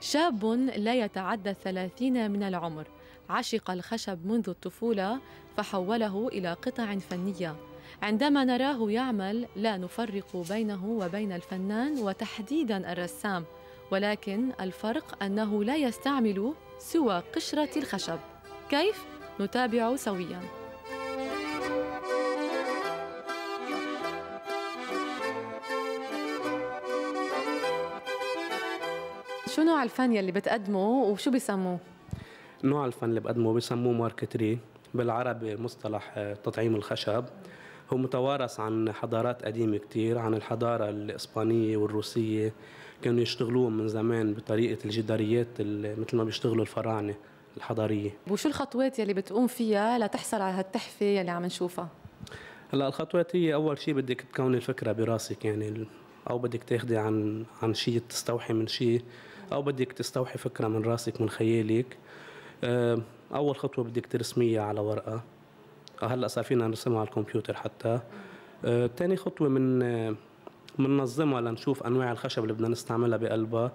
شاب لا يتعدى الثلاثين من العمر عشق الخشب منذ الطفولة فحوله إلى قطع فنية عندما نراه يعمل لا نفرق بينه وبين الفنان وتحديدا الرسام ولكن الفرق أنه لا يستعمل سوى قشرة الخشب كيف؟ نتابع سوياً شو نوع الفن يلي بتقدمه وشو بيسموه؟ نوع الفن اللي بقدمه بسموه ماركتري بالعربي مصطلح تطعيم الخشب هو متوارث عن حضارات قديمة كتير عن الحضارة الإسبانية والروسية كانوا يشتغلوه من زمان بطريقة الجداريات مثل ما بيشتغلوا الفراعنة الحضارية وشو الخطوات يلي بتقوم فيها لتحصل على هالتحفة يلي عم نشوفها؟ هلا الخطوات هي أول شيء بدك تكون الفكرة براسك يعني أو بدك تاخدي عن عن شيء تستوحي من شيء او بدك تستوحي فكره من راسك من خيالك آه، اول خطوه بدك ترسميها على ورقه هلا صار فينا نرسمها على الكمبيوتر حتى آه، تاني خطوه من بننظمها آه، لنشوف انواع الخشب اللي بدنا نستعملها بقلبها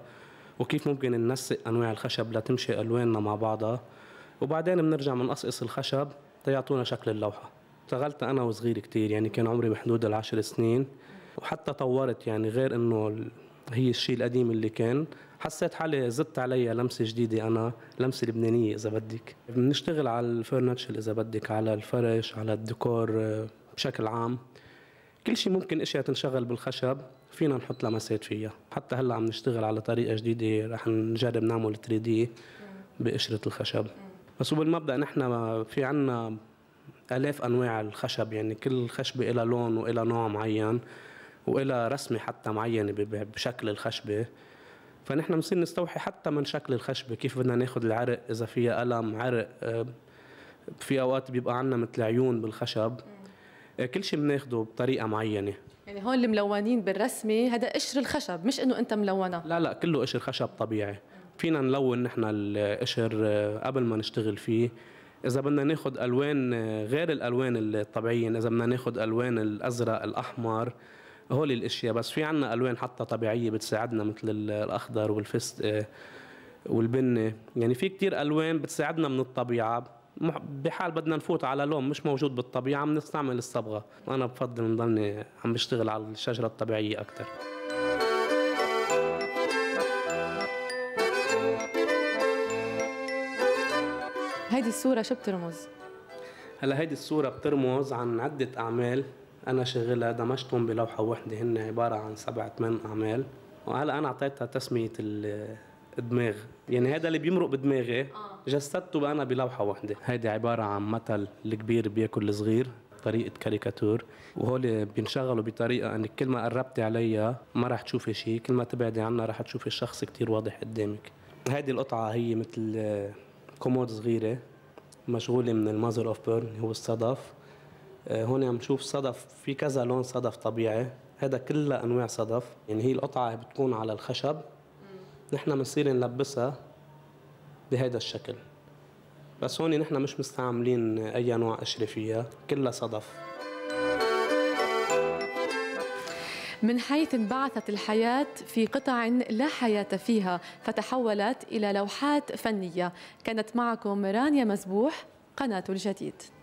وكيف ممكن ننسق انواع الخشب لتمشي الواننا مع بعضها وبعدين بنرجع بنقصقص الخشب تيعطونا شكل اللوحه اشتغلت انا وصغير كتير يعني كان عمري بحدود العشر سنين وحتى طورت يعني غير انه هي الشيء القديم اللي كان حسيت حالي زدت عليها لمسة جديدة أنا لمسة لبنانية إذا بدك بنشتغل على الفرنتشر إذا بدك على الفرش على الديكور آه، بشكل عام كل شيء ممكن اشياء تنشغل بالخشب فينا نحط لمسات فيها حتى هلا عم نشتغل على طريقه جديده رح نجرب نعمل 3 دي بقشره الخشب بس وبالمبدا نحن في عنا آلاف أنواع الخشب يعني كل خشبة لها لون ولها نوع معين والى رسمه حتى معينه بشكل الخشبه فنحن بنصير نستوحي حتى من شكل الخشبه كيف بدنا ناخذ العرق اذا فيها قلم عرق آه، في اوقات بيبقى عندنا مثل عيون بالخشب آه، كل شيء بناخده بطريقه معينه يعني هون الملونين بالرسمه هذا قشر الخشب مش انه انت ملونه لا لا كله قشر خشب طبيعي فينا نلون نحن القشر آه، قبل ما نشتغل فيه اذا بدنا ناخذ الوان غير الالوان الطبيعيه اذا بدنا ناخذ الوان الازرق الاحمر هول الاشياء بس في عنا الوان حتى طبيعيه بتساعدنا مثل الاخضر والفست آه، والبني يعني في كتير الوان بتساعدنا من الطبيعه بحال بدنا نفوت على لون مش موجود بالطبيعه بنستعمل الصبغه انا بفضل نضلني عم بشتغل على الشجره الطبيعيه اكثر هيدي الصورة شو بترمز؟ هلا هيدي الصورة بترمز عن عدة أعمال أنا شغلها دمجتهم بلوحة واحدة هن عبارة عن سبع ثمان أعمال وهلا أنا أعطيتها تسمية الدماغ يعني هذا اللي بيمرق بدماغي آه. جسدته بقى أنا بلوحة واحدة هيدي عبارة عن مثل الكبير بياكل الصغير طريقة كاريكاتور وهول بينشغلوا بطريقة أنك كل ما قربتي عليها ما رح تشوفي شيء كل ما تبعدي عنها رح تشوفي الشخص كتير واضح قدامك هذه القطعة هي مثل كومود صغيرة مشغولة من المازر اوف بيرن هو الصدف هون آه، عم نشوف صدف في كذا لون صدف طبيعي هذا كلها انواع صدف يعني هي القطعه بتكون على الخشب نحن بنصير نلبسها بهذا الشكل بس هون نحن مش مستعملين اي نوع اشرفيه كلها صدف من حيث انبعثت الحياة في قطع لا حياة فيها فتحولت إلى لوحات فنية كانت معكم رانيا مزبوح قناة الجديد